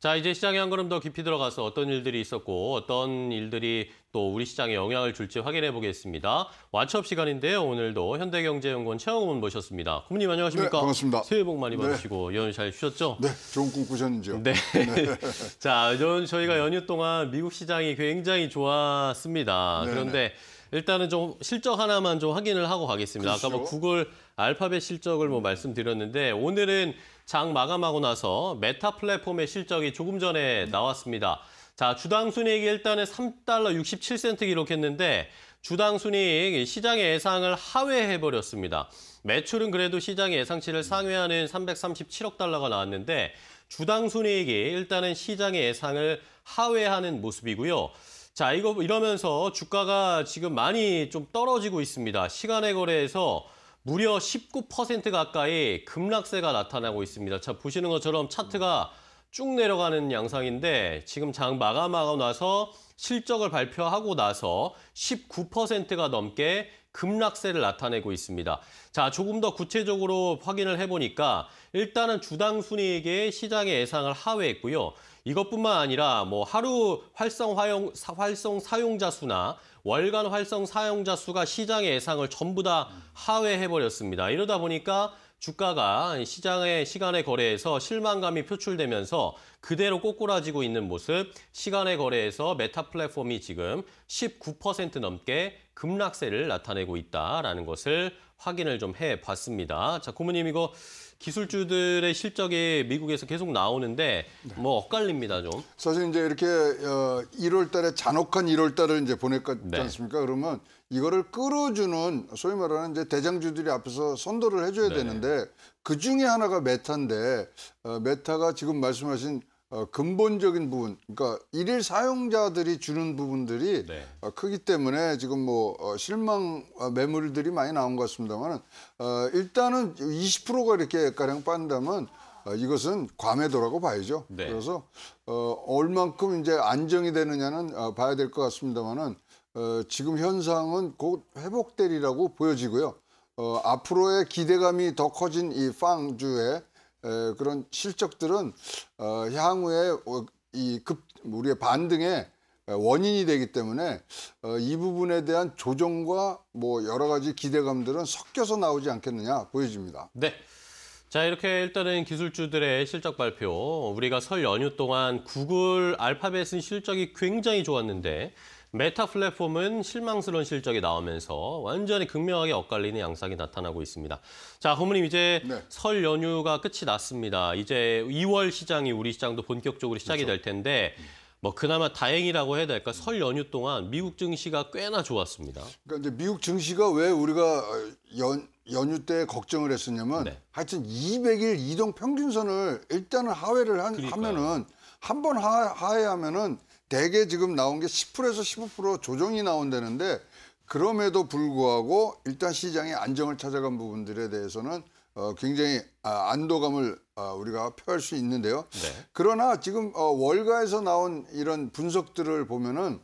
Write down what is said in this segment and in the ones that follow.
자, 이제 시장에 한 걸음 더 깊이 들어가서 어떤 일들이 있었고 어떤 일들이 또 우리 시장에 영향을 줄지 확인해 보겠습니다. 완업 시간인데요. 오늘도 현대경제연구원 최영훈 모셨습니다. 고문님 안녕하십니까? 네, 반갑습니다. 새해 복 많이 네. 받으시고 네. 연휴 잘 쉬셨죠? 네, 좋은 꿈 꾸셨는지요? 네. 네. 자, 연, 저희가 연휴 동안 미국 시장이 굉장히 좋았습니다. 네, 네. 그런데 일단은 좀 실적 하나만 좀 확인을 하고 가겠습니다. 그렇죠? 아까 뭐 그렇죠. 구글 알파벳 실적을 뭐 말씀드렸는데 오늘은 장 마감하고 나서 메타 플랫폼의 실적이 조금 전에 나왔습니다. 음. 자, 주당 순이익이 일단은 3달러 67센트 기록했는데 주당 순이익 시장의 예상을 하회해 버렸습니다. 매출은 그래도 시장의 예상치를 상회하는 337억 달러가 나왔는데 주당 순이익이 일단은 시장의 예상을 하회하는 모습이고요. 자, 이거 이러면서 주가가 지금 많이 좀 떨어지고 있습니다. 시간의 거래에서 무려 19% 가까이 급락세가 나타나고 있습니다. 자, 보시는 것처럼 차트가 쭉 내려가는 양상인데 지금 장 마감하고 나서 실적을 발표하고 나서 19%가 넘게 급락세를 나타내고 있습니다. 자, 조금 더 구체적으로 확인을 해보니까 일단은 주당 순이익이 시장의 예상을 하회했고요. 이것뿐만 아니라 뭐 하루 활성 활용, 활성 사용자 수나 월간 활성 사용자 수가 시장의 예상을 전부 다 하회해버렸습니다. 이러다 보니까 주가가 시장의 시간의 거래에서 실망감이 표출되면서 그대로 꼬꾸라지고 있는 모습, 시간의 거래에서 메타 플랫폼이 지금 19% 넘게 급락세를 나타내고 있다라는 것을 확인을 좀 해봤습니다. 자, 고모님 이거 기술주들의 실적이 미국에서 계속 나오는데 네. 뭐 엇갈립니다 좀. 사실 이제 이렇게 어 1월달에 잔혹한 1월달을 이제 보냈지 네. 않습니까? 그러면 이거를 끌어주는 소위 말하는 이제 대장주들이 앞에서 선도를 해줘야 네. 되는데 그 중에 하나가 메타인데 어, 메타가 지금 말씀하신 어, 근본적인 부분, 그러니까 일일 사용자들이 주는 부분들이 네. 어, 크기 때문에 지금 뭐 어, 실망 어, 매물들이 많이 나온 것 같습니다만 어, 일단은 20%가 이렇게 가량 빠 빤다면 어, 이것은 과매도라고 봐야죠. 네. 그래서 어, 얼만큼 이제 안정이 되느냐는 어, 봐야 될 것 같습니다만은 어, 지금 현상은 곧 회복되리라고 보여지고요. 어, 앞으로의 기대감이 더 커진 이빵주의 그런 실적들은 어, 향후에 어, 이급 우리의 반등에 원인이 되기 때문에 어, 이 부분에 대한 조정과 뭐 여러 가지 기대감들은 섞여서 나오지 않겠느냐 보여집니다. 네. 자 이렇게 일단은 기술주들의 실적 발표 우리가 설 연휴 동안 구글 알파벳은 실적이 굉장히 좋았는데 메타 플랫폼은 실망스러운 실적이 나오면서 완전히 극명하게 엇갈리는 양상이 나타나고 있습니다. 자, 허무님 이제 네. 설 연휴가 끝이 났습니다. 이제 2월 시장이 우리 시장도 본격적으로 시작이 그렇죠. 될 텐데 뭐 그나마 다행이라고 해야 될까? 설 연휴 동안 미국 증시가 꽤나 좋았습니다. 그러니까 이제 미국 증시가 왜 우리가 어, 연 연휴 때 걱정을 했었냐면 네. 하여튼 200일 이동 평균선을 일단은 하회를 한, 하면은 한 번 하회하면은 대개 지금 나온 게 10%에서 15% 조정이 나온다는데 그럼에도 불구하고 일단 시장의 안정을 찾아간 부분들에 대해서는 어, 굉장히 아, 안도감을 아, 우리가 표할 수 있는데요. 네. 그러나 지금 어, 월가에서 나온 이런 분석들을 보면은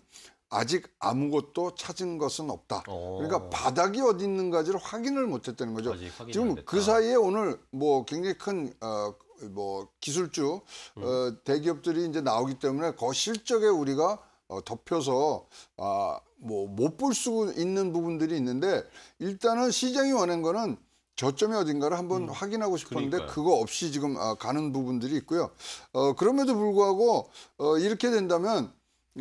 아직 아무것도 찾은 것은 없다. 오. 어. 그러니까 바닥이 어디 있는가지를 확인을 못했다는 거죠. 지금 그 사이에 오늘 뭐 굉장히 큰 어, 뭐 기술주 음. 어, 대기업들이 이제 나오기 때문에 그 실적에 우리가 어, 덮여서 아, 뭐 못 볼 수 있는 부분들이 있는데 일단은 시장이 원하는 거는 저점이 어딘가를 한번 음, 확인하고 싶었는데 그러니까요. 그거 없이 지금 아, 가는 부분들이 있고요. 어, 그럼에도 불구하고 어, 이렇게 된다면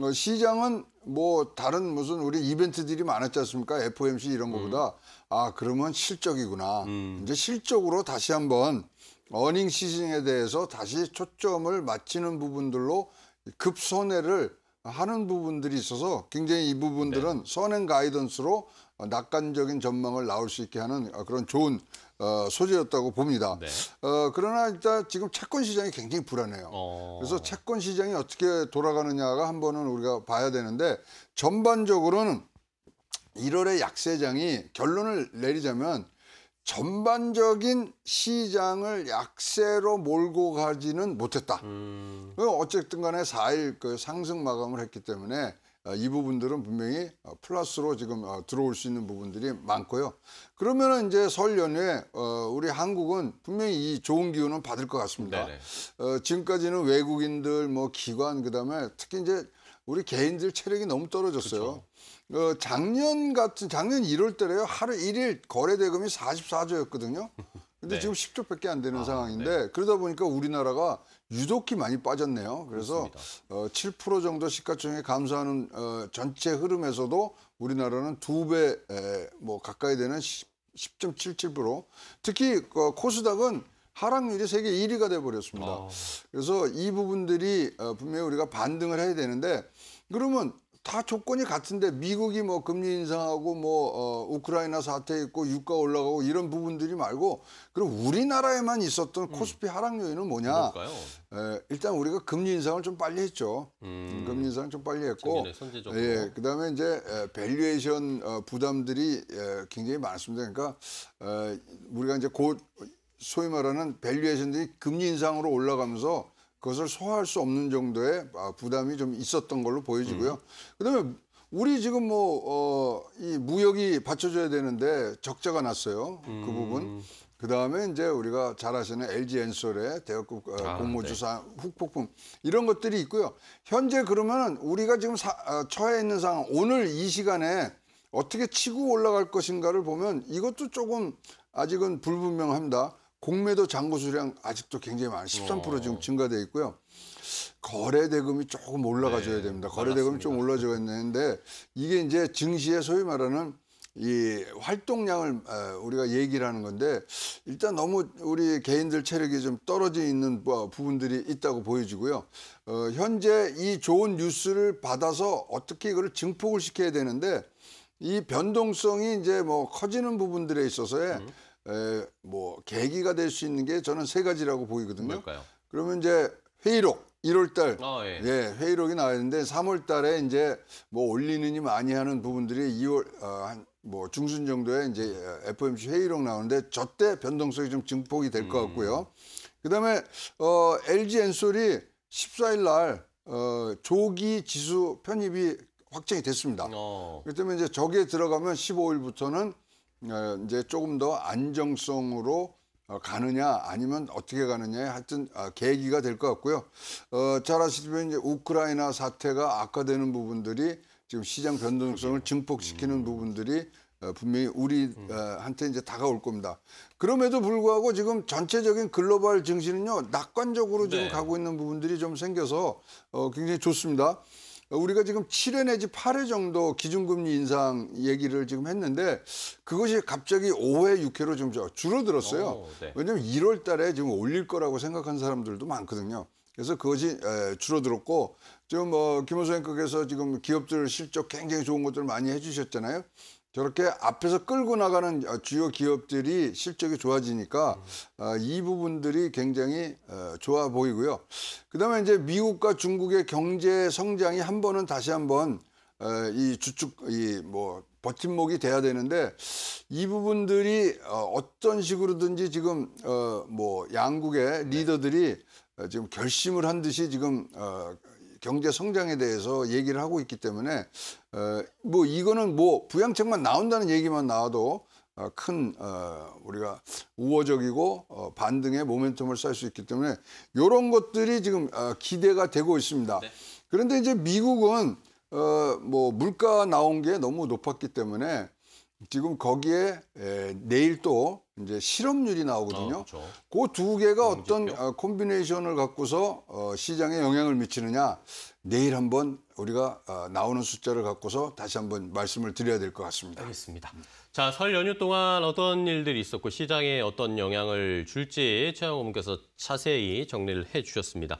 어, 시장은 뭐 다른 무슨 우리 이벤트들이 많았지 않습니까? FOMC 이런 거보다 음. 아 그러면 실적이구나. 음. 이제 실적으로 다시 한번 어닝 시즌에 대해서 다시 초점을 맞추는 부분들로 급 손해를 하는 부분들이 있어서 굉장히 이 부분들은 네. 선행 가이던스로 어, 낙관적인 전망을 나올 수 있게 하는 어, 그런 좋은 어, 소재였다고 봅니다. 네. 어, 그러나 일단 지금 채권 시장이 굉장히 불안해요. 어... 그래서 채권 시장이 어떻게 돌아가느냐가 한 번은 우리가 봐야 되는데 전반적으로는 1월에 약세장이 결론을 내리자면 전반적인 시장을 약세로 몰고 가지는 못했다. 음... 그 어쨌든 간에 4일 그 상승 마감을 했기 때문에 아, 이 부분들은 분명히 어, 플러스로 지금 어, 들어올 수 있는 부분들이 많고요. 그러면은 이제 설 연휴에 어, 우리 한국은 분명히 이 좋은 기운은 받을 것 같습니다. 네 지금까지는 외국인들 뭐 기관 그다음에 특히 이제 우리 개인들 체력이 너무 떨어졌어요. 그쵸. 어, 작년 같은 작년 1월 때래요. 하루 1일 거래 대금이 44조였거든요. 근데 네. 지금 10조밖에 안 되는 아, 상황인데 네. 그러다 보니까 우리나라가 유독히 많이 빠졌네요. 그래서 어, 7% 정도 시가총액 감소하는 어, 전체 흐름에서도 우리나라는 두 배 뭐 가까이 되는 10, 10.77% 특히 어, 코스닥은 하락률이 세계 1위가 돼버렸습니다. 아. 그래서 이 부분들이 어, 분명히 우리가 반등을 해야 되는데 그러면 다 조건이 같은데 미국이 뭐 금리 인상하고 뭐 어, 우크라이나 사태 있고 유가 올라가고 이런 부분들이 말고 그럼 우리나라에만 있었던 음. 코스피 하락 요인은 뭐냐? 에, 일단 우리가 금리 인상을 좀 빨리 했죠. 음. 금리 인상 좀 빨리 했고, 예, 그다음에 이제 에, 밸류에이션 어, 부담들이 에, 굉장히 많습니다. 그러니까 에, 어, 우리가 이제 곧 소위 말하는 밸류에이션들이 금리 인상으로 올라가면서 그것을 소화할 수 없는 정도의 아, 부담이 좀 있었던 걸로 보여지고요. 음. 그다음에 우리 지금 뭐, 어, 이 무역이 받쳐줘야 되는데 적자가 났어요. 그 음. 그 부분. 그 다음에 이제 우리가 잘 아시는 LG 엔솔의 대역급 어, 아, 공모주사 네. 훅폭풍 이런 것들이 있고요. 현재 그러면 은 우리가 지금 사, 어, 처해 있는 상황 오늘 이 시간에 어떻게 치고 올라갈 것인가를 보면 이것도 조금 아직은 불분명합니다. 공매도 잔고 수량 아직도 굉장히 많아요. 13% 지금 어. 증가돼 있고요. 거래 대금이 조금 올라가줘야 네, 됩니다. 거래 대금이 좀올라져야 되는데 이게 이제 증시에 소위 말하는 이 활동량을 어, 우리가 얘기를 하는 건데 일단 너무 우리 개인들 체력이 좀 떨어져 있는 부분들이 있다고 보여지고요. 어, 현재 이 좋은 뉴스를 받아서 어떻게 이거를 증폭을 시켜야 되는데 이 변동성이 이제 뭐 커지는 부분들에 있어서의 음. 에, 뭐 계기가 될 수 있는 게 저는 세 가지라고 보이거든요. 뭘까요? 그러면 이제 회의록 1월달 아, 예. 예. 회의록이 나왔는데 3월달에 이제 뭐 올리느니 많이 하는 부분들이 2월 어, 한뭐 중순 정도에 이제 FOMC 회의록 나오는데 저때 변동성이 좀 증폭이 될것 음. 같고요. 그다음에 어, LG 엔솔이 14일 날 어, 조기 지수 편입이 확정이 됐습니다. 어. 그렇기 때문에 이제 저기에 들어가면 15일부터는 어, 이제 조금 더 안정성으로 어, 가느냐 아니면 어떻게 가느냐 하여튼 어, 계기가 될 것 같고요. 어, 잘 아시지만 이제 우크라이나 사태가 악화되는 부분들이 지금 시장 변동성을 증폭시키는 부분들이 분명히 우리한테 이제 다가올 겁니다. 그럼에도 불구하고 지금 전체적인 글로벌 증시는요 낙관적으로 지금 네. 가고 있는 부분들이 좀 생겨서 어, 굉장히 좋습니다. 어, 우리가 지금 7회 내지 8회 정도 기준금리 인상 얘기를 지금 했는데 그것이 갑자기 5회, 6회로 좀 줄어들었어요. 오, 어, 네. 왜냐하면 1월 달에 지금 올릴 거라고 생각한 사람들도 많거든요. 그래서 그것이 줄어들었고 지금 뭐 김호수 앵커께서 지금 기업들 실적 굉장히 좋은 것들 을 많이 해주셨잖아요. 저렇게 앞에서 끌고 나가는 어, 주요 기업들이 실적이 좋아지니까 어, 이 부분들이 굉장히 어, 좋아 보이고요. 그다음에 이제 미국과 중국의 경제 성장이 한 번은 다시 한 번 이 주축 이 뭐 버팀목이 돼야 되는데 이 부분들이 어떤 식으로든지 지금 뭐 양국의 네. 리더들이 지금 결심을 한 듯이 지금 경제 성장에 대해서 얘기를 하고 있기 때문에 어, 뭐 이거는 뭐 부양책만 나온다는 얘기만 나와도 어, 큰 어, 우리가 우호적이고 반등의 모멘텀을 쌓을 수 있기 때문에 이런 것들이 지금 기대가 되고 있습니다. 네. 그런데 이제 미국은 뭐 물가 나온 게 너무 높았기 때문에 지금 거기에 내일 또 이제 실업률이 나오거든요. 아, 그두 그렇죠. 그 개가 어떤 콤비네이션을 어, 갖고서 어, 시장에 영향을 미치느냐 내일 한번 우리가 어, 나오는 숫자를 갖고서 다시 한번 말씀을 드려야 될 것 같습니다. 알겠습니다. 자, 설 연휴 동안 어떤 일들이 있었고 시장에 어떤 영향을 줄지 최영호 님께서 자세히 정리를 해 주셨습니다.